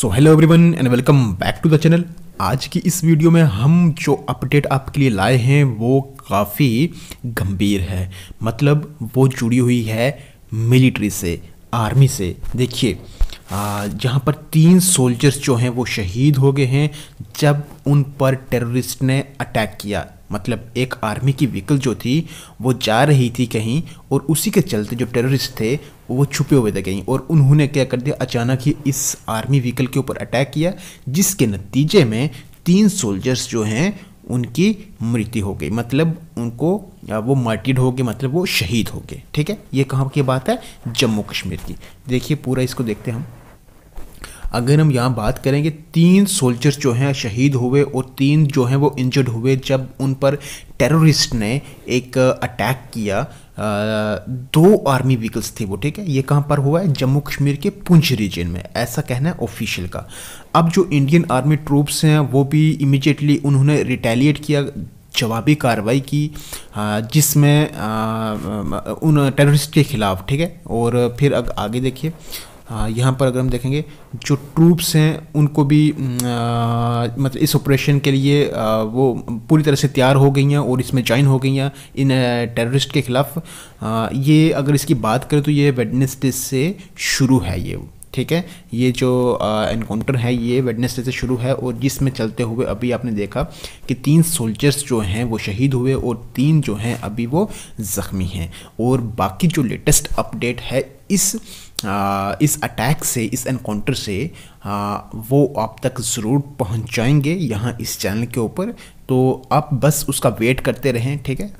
so hello everyone and welcome back to the channel आज की इस वीडियो में हम जो अपडेट आपके लिए लाए हैं वो काफ़ी गंभीर है मतलब वो जुड़ी हुई है मिलिट्री से आर्मी से देखिए जहाँ पर तीन सोल्जर्स जो हैं वो शहीद हो गए हैं जब उन पर टेररिस्ट ने अटैक किया मतलब एक आर्मी की व्हीकल जो थी वो जा रही थी कहीं और उसी के चलते जो टेररिस्ट थे वो छुपे हुए थे कहीं और उन्होंने क्या कर दिया अचानक ही इस आर्मी व्हीकल के ऊपर अटैक किया जिसके नतीजे में तीन सोल्जर्स जो हैं उनकी मृत्यु हो गई मतलब उनको वो मार्टिड हो गए मतलब वो शहीद हो गए ठीक है ये कहाँ की बात है जम्मू कश्मीर की देखिए पूरा इसको देखते हैं हम अगर हम यहाँ बात करेंगे तीन सोल्जर्स जो हैं शहीद हुए और तीन जो हैं वो इंजर्ड हुए जब उन पर टेररिस्ट ने एक अटैक किया दो आर्मी व्हीकल्स थे वो ठीक है ये कहाँ पर हुआ है जम्मू कश्मीर के पुंछ रीजन में ऐसा कहना है ऑफिशियल का अब जो इंडियन आर्मी ट्रूप्स हैं वो भी इमिजिएटली उन्होंने रिटेलिएट किया जवाबी कार्रवाई की जिसमें उन टेररिस्ट के ख़िलाफ़ ठीक है और फिर अब आगे देखिए यहाँ पर अगर हम देखेंगे जो ट्रूप्स हैं उनको भी मतलब इस ऑपरेशन के लिए वो पूरी तरह से तैयार हो गई हैं और इसमें ज्वाइन हो गई हैं इन टेररिस्ट के ख़िलाफ़ ये अगर इसकी बात करें तो ये वेडनेसडे से शुरू है ये ठीक है ये जो इनकाउंटर है ये वेडनेसडे से शुरू है और जिसमें चलते हुए अभी आपने देखा कि तीन सोल्जर्स जो हैं वो शहीद हुए और तीन जो हैं अभी वो ज़ख्मी हैं और बाकी जो लेटेस्ट अपडेट है इस आ, इस अटैक से इस एनकाउंटर से आ, वो आप तक ज़रूर पहुंचाएंगे यहाँ इस चैनल के ऊपर तो आप बस उसका वेट करते रहें ठीक है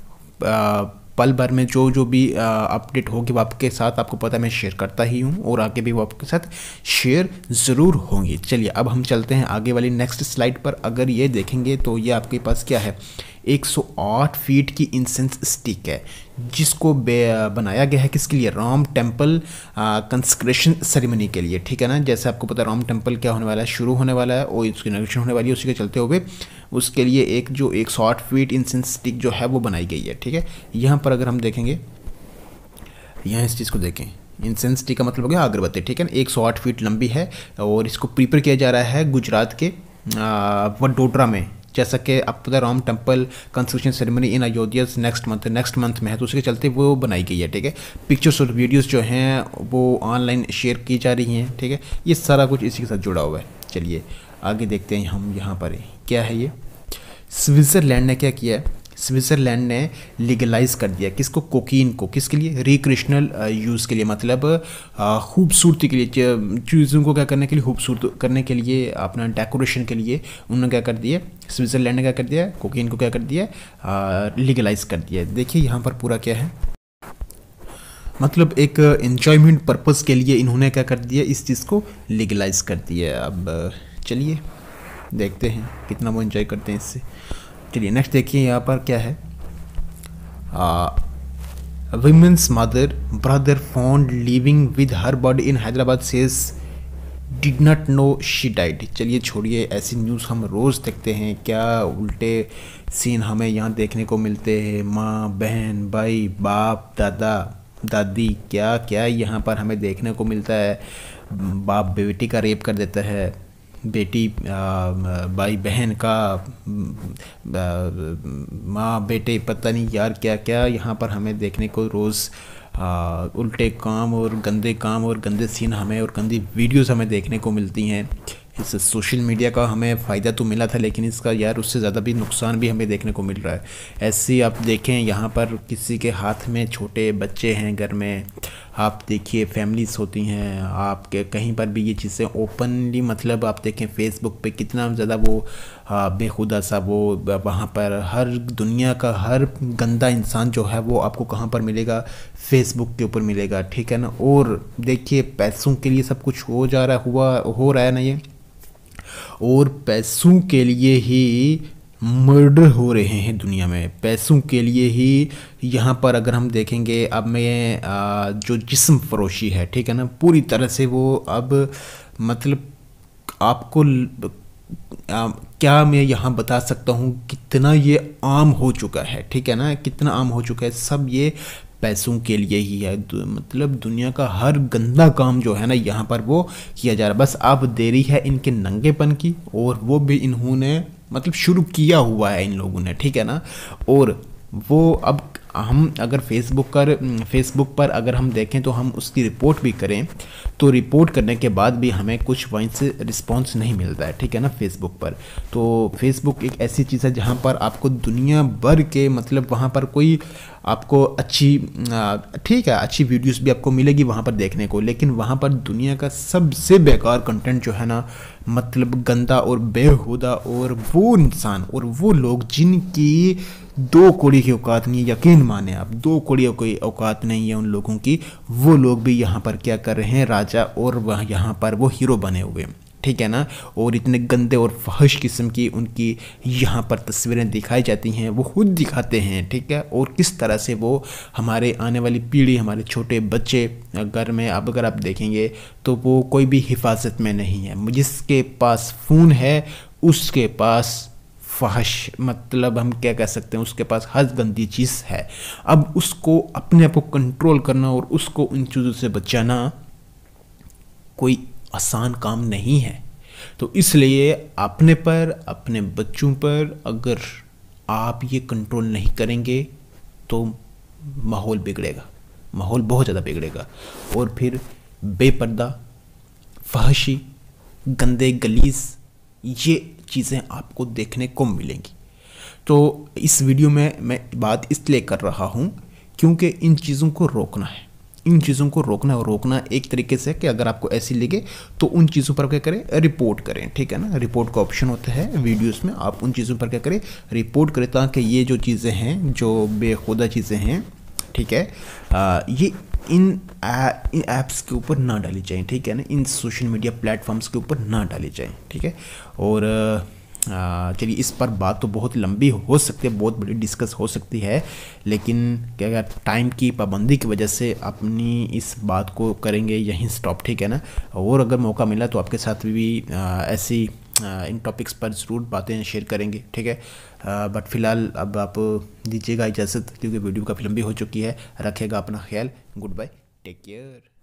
आ, पल भर में जो जो भी अपडेट होगी वो आपके साथ आपको पता है मैं शेयर करता ही हूँ और आगे भी वो आपके साथ शेयर ज़रूर होंगी चलिए अब हम चलते हैं आगे वाली नेक्स्ट स्लाइड पर अगर ये देखेंगे तो ये आपके पास क्या है 108 फीट की इंसेंस स्टिक है जिसको बनाया गया है किसके लिए राम टेम्पल कंस्क्रेशन सेरेमनी के लिए ठीक है ना जैसे आपको पता है राम टेम्पल क्या होने वाला है शुरू होने वाला है और उसकी इनोग्रेशन होने वाली है उसी के चलते हुए उसके लिए एक जो एक सौ आठ फीट इंसेंस स्टिक जो है वो बनाई गई है ठीक है यहाँ पर अगर हम देखेंगे यहाँ इस चीज़ को देखें इंसेंस स्टिक का मतलब हो गया अगरबत्ती ठीक है ना एक सौ आठ फीट लंबी है और इसको प्रिपेयर किया जा रहा है गुजरात के वडोदरा में जैसा कि अब पता Ram temple construction ceremony in Ayodhya next month next month में है तो उसके चलते वो बनाई गई है ठीक है पिक्चर्स और वीडियोज़ जो हैं वो ऑनलाइन शेयर की जा रही हैं ठीक है ये सारा कुछ इसी के साथ जुड़ा हुआ है चलिए आगे देखते हैं हम यहाँ पर क्या है ये स्विट्ज़रलैंड ने क्या किया है स्विट्ज़रलैंड ने लीगलाइज कर दिया किसको कोकीन को किसके लिए रिक्रिशनल यूज़ uh, के लिए मतलब uh, खूबसूरती के लिए चीज़ों को क्या करने के लिए खूबसूरत करने के लिए अपना डेकोरेशन के लिए उन्होंने क्या कर दिया स्विट्ज़रलैंड ने क्या कर दिया कोकीन को क्या कर दिया लीगलाइज uh, कर दिया देखिए यहाँ पर पूरा क्या है मतलब एक इन्जॉयमेंट पर्पज़ के लिए इन्होंने क्या कर दिया इस चीज़ को लीगलाइज कर दिया अब चलिए देखते हैं कितना वो इन्जॉय करते हैं इससे चलिए नेक्स्ट देखिए यहाँ पर क्या है women's mother brother found living with her body in Hyderabad says did not know she died चलिए छोड़िए ऐसी न्यूज़ हम रोज़ देखते हैं क्या उल्टे सीन हमें यहाँ देखने को मिलते हैं माँ बहन भाई बाप दादा दादी क्या क्या यहाँ पर हमें देखने को मिलता है बाप बेटी का रेप कर देता है बेटी भाई बहन का माँ बेटे पता नहीं यार क्या क्या यहाँ पर हमें देखने को रोज़ उल्टे काम और गंदे काम और गंदे सीन हमें और गंदी वीडियोस हमें देखने को मिलती हैं इस सोशल मीडिया का हमें फ़ायदा तो मिला था लेकिन इसका यार उससे ज़्यादा भी नुकसान भी हमें देखने को मिल रहा है ऐसे आप देखें यहाँ पर किसी के हाथ में छोटे बच्चे हैं घर में आप देखिए फैमिलीज़ होती हैं आपके कहीं पर भी ये चीज़ें ओपनली मतलब आप देखें फेसबुक पे कितना ज़्यादा वो बेखुदा सा वो वहाँ पर हर दुनिया का हर गंदा इंसान जो है वो आपको कहाँ पर मिलेगा फेसबुक के ऊपर मिलेगा ठीक है ना और देखिए पैसों के लिए सब कुछ हो जा रहा हुआ हो रहा है ना ये और पैसों के लिए ही मर्डर हो रहे हैं दुनिया में पैसों के लिए ही यहाँ पर अगर हम देखेंगे अब मैं जो जिस्म फरोशी है ठीक है ना पूरी तरह से वो अब मतलब आपको आ, क्या मैं यहाँ बता सकता हूँ कितना ये आम हो चुका है ठीक है ना कितना आम हो चुका है सब ये पैसों के लिए ही है मतलब दुनिया का हर गंदा काम जो है ना यहाँ पर वो किया जा रहा है बस अब देरी है इनके नंगेपन की और वो भी इन्होंने मतलब शुरू किया हुआ है इन लोगों ने ठीक है ना और वो अब हम अगर फेसबुक पर फेसबुक पर अगर हम देखें तो हम उसकी रिपोर्ट भी करें तो रिपोर्ट करने के बाद भी हमें कुछ वहीं से रिस्पॉन्स नहीं मिलता है ठीक है ना फेसबुक पर तो फेसबुक एक ऐसी चीज़ है जहाँ पर आपको दुनिया भर के मतलब वहाँ पर कोई आपको अच्छी ठीक है अच्छी वीडियोस भी आपको मिलेगी वहाँ पर देखने को लेकिन वहाँ पर दुनिया का सबसे बेकार कंटेंट जो है ना मतलब गंदा और बेहुदा और वो इंसान और वो लोग जिनकी दो कोड़ी की औकात नहीं है यकीन माने आप दो कोड़ी कोई औकात नहीं है उन लोगों की वो लोग भी यहाँ पर क्या कर रहे हैं राजा और वह यहाँ पर वो हीरो बने हुए हैं ठीक है ना और इतने गंदे और फहश किस्म की उनकी यहाँ पर तस्वीरें दिखाई जाती हैं वो खुद दिखाते हैं ठीक है और किस तरह से वो हमारे आने वाली पीढ़ी हमारे छोटे बच्चे घर में अब अगर आप देखेंगे तो वो कोई भी हिफाजत में नहीं है जिसके पास फ़ोन है उसके पास फहश मतलब हम क्या कह सकते हैं उसके पास हर गंदी चीज़ है अब उसको अपने आप को कंट्रोल करना और उसको उन चीज़ों से बचाना कोई आसान काम नहीं है तो इसलिए अपने पर अपने बच्चों पर अगर आप ये कंट्रोल नहीं करेंगे तो माहौल बिगड़ेगा माहौल बहुत ज़्यादा बिगड़ेगा और फिर बेपर्दा फहशी गंदे गलीस ये चीज़ें आपको देखने को मिलेंगी तो इस वीडियो में मैं बात इसलिए कर रहा हूँ क्योंकि इन चीज़ों को रोकना है इन चीज़ों को रोकना और रोकना एक तरीके से कि अगर आपको ऐसी लगे तो उन चीज़ों पर क्या करें रिपोर्ट करें ठीक है ना रिपोर्ट का ऑप्शन होता है वीडियोस में आप उन चीज़ों पर क्या करें रिपोर्ट करें ताकि ये जो चीज़ें हैं जो बेखुदा चीज़ें हैं ठीक है आ, ये इन ऐप्स के ऊपर ना डाली जाए ठीक है ना इन सोशल मीडिया प्लेटफॉर्म्स के ऊपर ना डाली जाए ठीक है और चलिए इस पर बात तो बहुत लंबी हो सकती है बहुत बड़ी डिस्कस हो सकती है लेकिन क्या टाइम की पाबंदी की वजह से अपनी इस बात को करेंगे यहीं स्टॉप ठीक है ना और अगर मौका मिला तो आपके साथ भी, भी ऐसी इन टॉपिक्स पर ज़रूर बातें शेयर करेंगे ठीक है बट फिलहाल अब आप दीजिएगा इजाज़त क्योंकि वीडियो काफ़ी लंबी हो चुकी है रखेगा अपना ख्याल गुड बाय टेक केयर